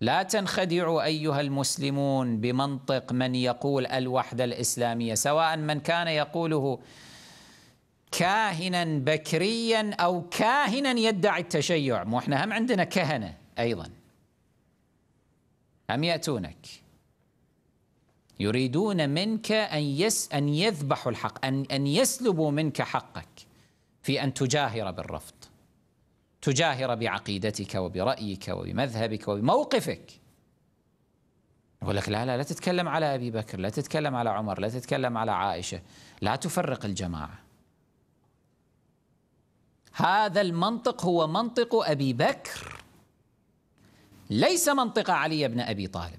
لا تنخدعوا أيها المسلمون بمنطق من يقول الوحدة الإسلامية سواء من كان يقوله كاهنا بكريا أو كاهنا يدعي التشيع مو احنا هم عندنا كهنة أيضا هم يأتونك يريدون منك أن, يس أن يذبحوا الحق أن, أن يسلبوا منك حقك في أن تجاهر بالرفض تجاهر بعقيدتك وبرأيك وبمذهبك وبموقفك يقول لك لا لا لا تتكلم على أبي بكر لا تتكلم على عمر لا تتكلم على عائشة لا تفرق الجماعة هذا المنطق هو منطق أبي بكر ليس منطق علي بن أبي طالب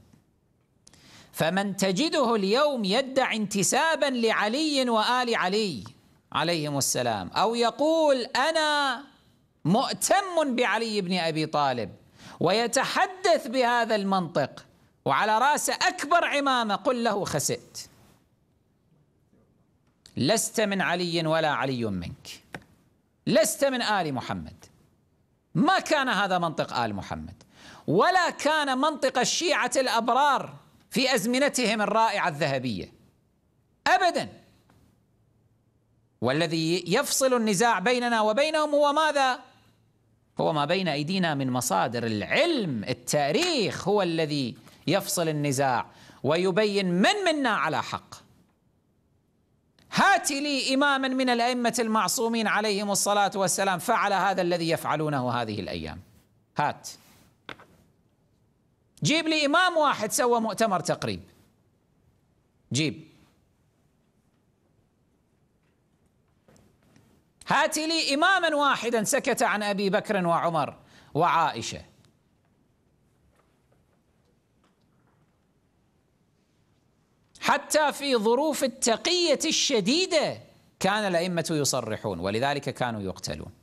فمن تجده اليوم يدعي انتسابا لعلي وآل علي عليهم السلام أو يقول أنا مؤتم بعلي بن ابي طالب ويتحدث بهذا المنطق وعلى راسه اكبر عمامه قل له خسئت لست من علي ولا علي منك لست من ال محمد ما كان هذا منطق ال محمد ولا كان منطق الشيعه الابرار في ازمنتهم الرائعه الذهبيه ابدا والذي يفصل النزاع بيننا وبينهم هو ماذا هو ما بين أيدينا من مصادر العلم التاريخ هو الذي يفصل النزاع ويبين من منا على حق هات لي إماما من الأئمة المعصومين عليهم الصلاة والسلام فعل هذا الذي يفعلونه هذه الأيام هات جيب لي إمام واحد سوى مؤتمر تقريب جيب هات لي إماما واحدا سكت عن أبي بكر وعمر وعائشة حتى في ظروف التقية الشديدة كان الأئمة يصرحون ولذلك كانوا يقتلون